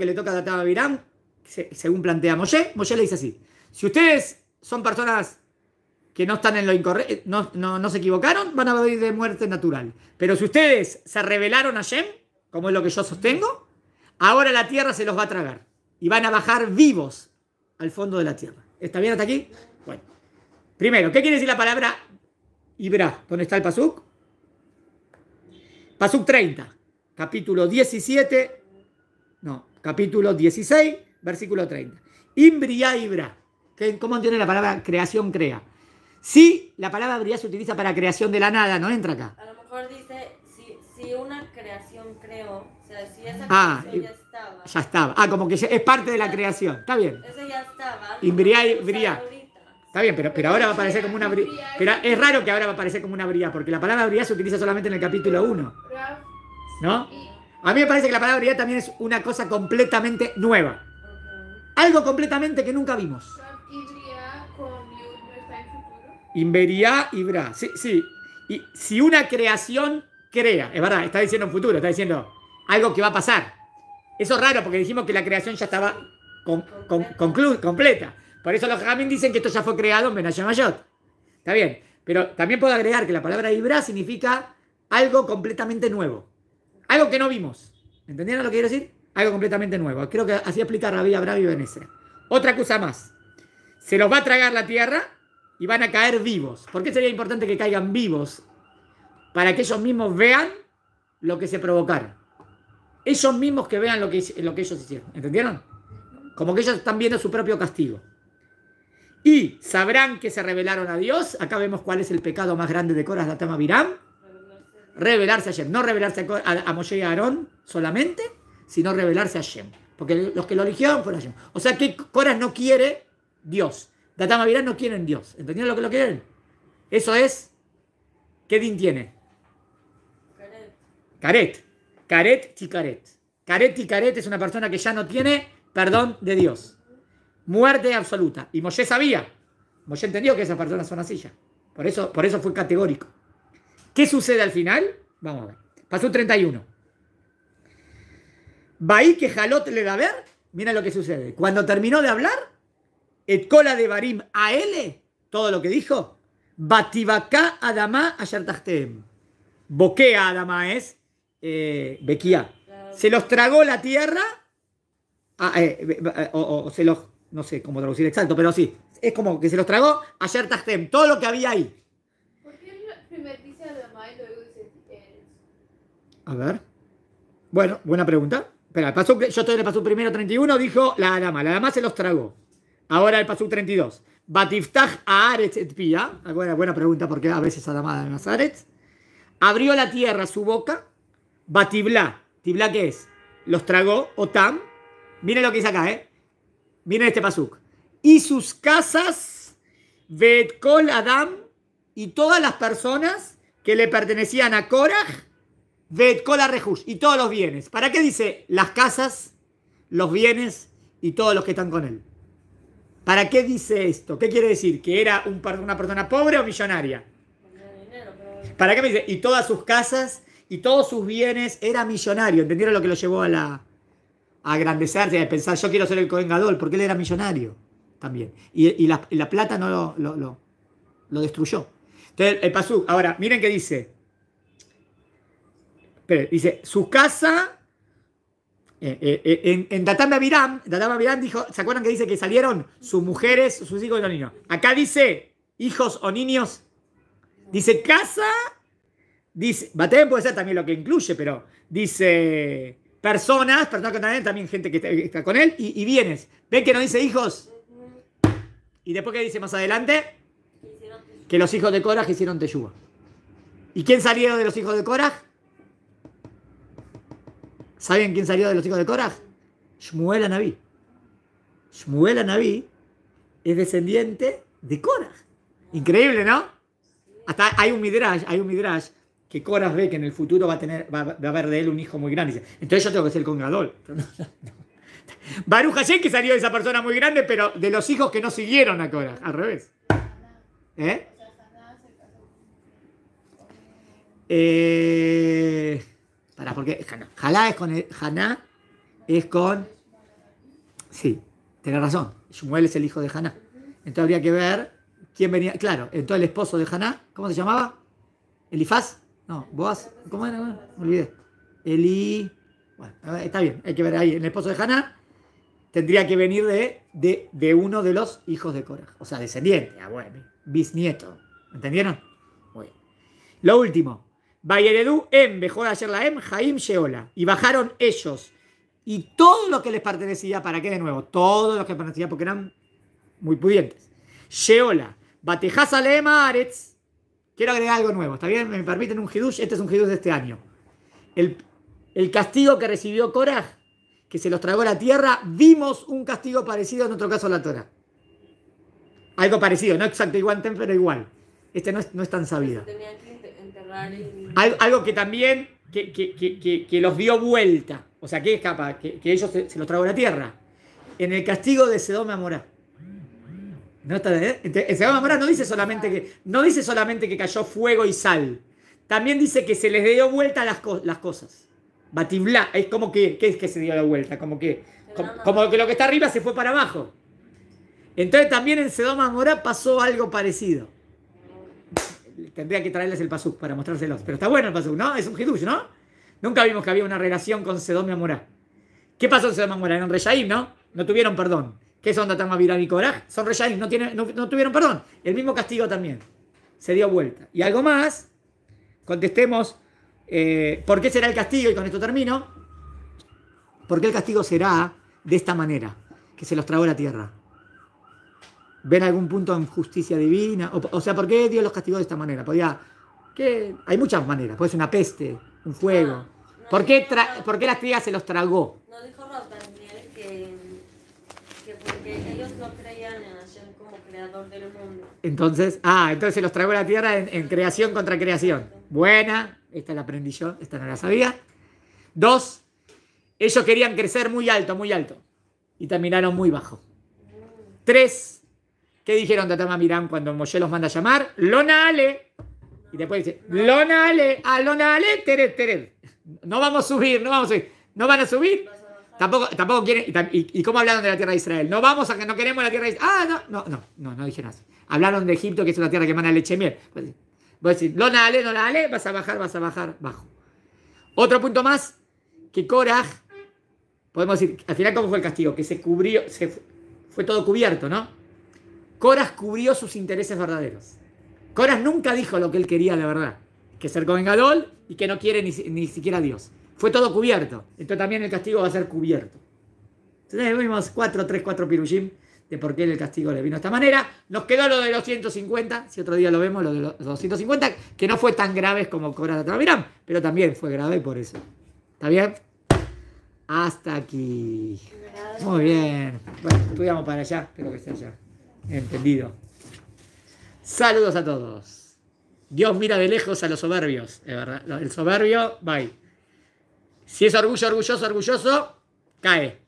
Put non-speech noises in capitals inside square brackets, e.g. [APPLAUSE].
que le toca a Databa según plantea Moshe, Moshe le dice así. Si ustedes son personas que no están en lo incorrecto, no, se equivocaron, van a morir de muerte natural. Pero si ustedes se rebelaron a Yem, como es lo que yo sostengo, ahora la tierra se los va a tragar. Y van a bajar vivos al fondo de la tierra. ¿Está bien hasta aquí? Bueno. Primero, ¿qué quiere decir la palabra Ibra? ¿Dónde está el Pasuk? Pasuk 30, capítulo 17. No, capítulo 16, versículo 30. Imbriá, ibra. ¿Cómo entiende la palabra creación crea? Sí, la palabra briá se utiliza para creación de la nada, no entra acá. A lo mejor dice, si, una creación creó, o sea, si esa ah, creación ya estaba. Ya estaba. Ah, como que es parte de la creación. Está bien. Eso ya estaba. Está bien, pero, pero ahora va a aparecer como una bría. Pero es raro que ahora va a aparecer como una bría, porque la palabra bría se utiliza solamente en el capítulo 1. ¿No? A mí me parece que la palabra Ibra también es una cosa completamente nueva. Algo completamente que nunca vimos. Invería y Bra. Sí, sí. Y si una creación crea, es verdad, está diciendo un futuro, está diciendo algo que va a pasar. Eso es raro porque dijimos que la creación ya estaba con, completa. Por eso los jamín dicen que esto ya fue creado en Benayamayot. Está bien, pero también puedo agregar que la palabra Ibra significa algo completamente nuevo. Algo que no vimos. ¿Entendieron lo que quiero decir? Algo completamente nuevo. Creo que así explica Rabí Abraham y Venecia. Otra cosa más. Se los va a tragar la tierra y van a caer vivos. ¿Por qué sería importante que caigan vivos? Para que ellos mismos vean lo que se provocaron. Ellos mismos que vean lo que, lo que ellos hicieron. ¿Entendieron? Como que ellos están viendo su propio castigo. Y sabrán que se revelaron a Dios. Acá vemos cuál es el pecado más grande de Coras tema Viram revelarse a Shem, no revelarse a, a, Moshe y a Aarón solamente, sino revelarse a Shem, porque los que lo eligieron fueron a Shem. O sea que Coras no quiere Dios, Datama Virán no quieren Dios, ¿entendieron lo que lo quieren? Eso es, ¿qué din tiene? Caret. Caret, Caret y Caret es una persona que ya no tiene perdón de Dios. Muerte absoluta. Y Moshe sabía. Moshe entendió que esas personas son así ya. Por eso, por eso fue categórico. ¿Qué sucede al final? Vamos a ver. Pasó 31. Baí que Jalot le da ver. Mira lo que sucede. Cuando terminó de hablar, Etcola de Barim a él, todo lo que dijo, Batibacá Adama Ayartachtem. Boquea Adama es eh, Bequía. Se los tragó la tierra, ah, eh, eh, o, se los, no sé cómo traducir exacto, pero sí, es como que se los tragó Ayartachtem, todo lo que había ahí. A ver. Bueno, buena pregunta. Espera, el yo estoy en el pasuk primero 31, dijo la Adama. La Adama se los tragó. Ahora el pasuk 32. Batiftaj Aaretz et Pia. Ah, buena, buena pregunta porque a veces Adama de las Abrió la tierra su boca. Batibla. ¿Tibla qué es? Los tragó. Otam. Miren lo que dice acá, ¿eh? Miren este pasuk. Y sus casas. Betkol Adam. Y todas las personas que le pertenecían a Korach y todos los bienes. ¿Para qué dice las casas, los bienes y todos los que están con él? ¿Para qué dice esto? ¿Qué quiere decir? ¿Que era una persona pobre o millonaria? ¿Para qué me dice? Y todas sus casas y todos sus bienes era millonario. ¿Entendieron lo que lo llevó a la a agrandecerse, a pensar yo quiero ser el covengador Porque él era millonario también. Y, la, plata no lo, lo, destruyó. Entonces, el Pasuk, ahora, miren qué dice dice, su casa, eh, eh, eh, en, en Datam dijo, ¿se acuerdan que dice que salieron sus mujeres, sus hijos y los niños? Acá dice, hijos o niños, dice casa, dice, Batem puede ser también lo que incluye, pero dice personas, personas que también, también gente que está, con él, y, vienes. ve ¿Ven que no dice hijos? Y después que dice más adelante, que los hijos de Coraj hicieron Teyuba. ¿Y quién salieron de los hijos de Coraj? ¿Saben quién salió de los hijos de Korah? Shmuel Anabí. Shmuel Naví es descendiente de Korah. Increíble, ¿no? Hasta hay un midrash, hay un midrash que Korah ve que en el futuro va a, tener, va, a haber de él un hijo muy grande. entonces yo tengo que ser el Congadol [LAUGHS] que salió de esa persona muy grande, pero de los hijos que no siguieron a Korah, al revés. ¿Eh? eh para, porque es con es con. Sí, tiene razón. Shmuel es el hijo de Haná. Entonces habría que ver quién venía. Claro, entonces el esposo de Haná, ¿cómo se llamaba? ¿Elifaz? No, Boaz. ¿Cómo era? me olvidé. Eli. Bueno, eh, está bien, hay que ver ahí. El esposo de Haná tendría que venir de, uno de los hijos de Korah. O sea, descendiente, abuelo, ah, bisnieto. ¿Entendieron? Muy Lo último, Bayeredú Em, dejó de hacer la Em, Jaim Sheola. Y bajaron ellos. Y todo lo que les pertenecía, ¿para qué de nuevo? Todo lo que pertenecía, porque eran muy pudientes. Sheola, Batejas Leema Aretz. Quiero agregar algo nuevo, ¿está bien? Me permiten un hidush. Este es un hidush de este año. El, castigo que recibió Korah, que se los tragó la tierra, vimos un castigo parecido en otro caso a la Torah. Algo parecido, no exacto igual, pero igual. Este no es, no es tan sabido algo que también que, que, los dio vuelta. O sea, ¿qué escapa? Que, ellos se, se, los a la tierra. En el castigo de Sedoma Amorá. No En Sedoma Amorá no dice solamente que no dice solamente que cayó fuego y sal. También dice que se les dio vuelta las, las cosas. Batiblá, es como que, es que se dio la vuelta? Como que, como, que lo que está arriba se fue para abajo. Entonces también en Sedoma Amorá pasó algo parecido tendría que traerles el pasuk para mostrárselos. Pero está bueno el pasuk, ¿no? Es un hidush, ¿no? Nunca vimos que había una relación con Sedom y Amorá. ¿Qué pasó en Sedom y Amorá? Eran ¿no? No tuvieron perdón. ¿Qué son Datama virá y Coraj? Son rey no, no, tuvieron perdón. El mismo castigo también. Se dio vuelta. Y algo más, contestemos, eh, ¿por qué será el castigo? Y con esto termino. ¿Por qué el castigo será de esta manera? Que se los tragó la tierra ven algún punto en justicia divina. O, sea, ¿por qué Dios los castigó de esta manera? Podía, que ah, hay muchas maneras. Puede ser una peste, un fuego. Ah, ¿Por, qué las crías se los tragó? No dijo Raúl Daniel que, porque ellos no creían en Hashem como creador del mundo. Entonces, ah, entonces se los tragó la tierra en, en creación contra creación. Buena, esta la aprendí yo, esta no la sabía. Dos, ellos querían crecer muy alto, muy alto. Y terminaron muy bajo. Tres, ¿Qué dijeron Tatama Miram cuando Moshe los manda a llamar? Lonale. Y después dice, Lonale, a ah, Lonale, Tered, Tered. No vamos a subir, no vamos a subir. No van a subir. Tampoco, tampoco quieren. Y, cómo hablaron de la tierra de Israel? No vamos a que no queremos la tierra de Israel. Ah, no, no, no, no, no dijeron así. Hablaron de Egipto, que es una tierra que manda leche y miel. Pues, Voy a decir, Lonale, Ale! vas a bajar, vas a bajar, bajo. Otro punto más, que Korah, podemos decir, al final, ¿cómo fue el castigo? Que se cubrió, se, fue todo cubierto, ¿no? Coras cubrió sus intereses verdaderos. Coras nunca dijo lo que él quería de verdad, que ser Cohen y que no quiere ni, siquiera Dios. Fue todo cubierto. Entonces también el castigo va a ser cubierto. Entonces vimos cuatro, tres, cuatro Pirujim de por qué el castigo le vino de esta manera. Nos quedó lo de los 150, si otro día lo vemos, lo de los 250, que no fue tan grave como Coras de Mira, pero también fue grave por eso. ¿Está bien? Hasta aquí. Muy bien. Bueno, estudiamos para allá, espero que esté allá. Entendido. Saludos a todos. Dios mira de lejos a los soberbios, El soberbio, bye. Si es orgullo, orgulloso, orgulloso, cae.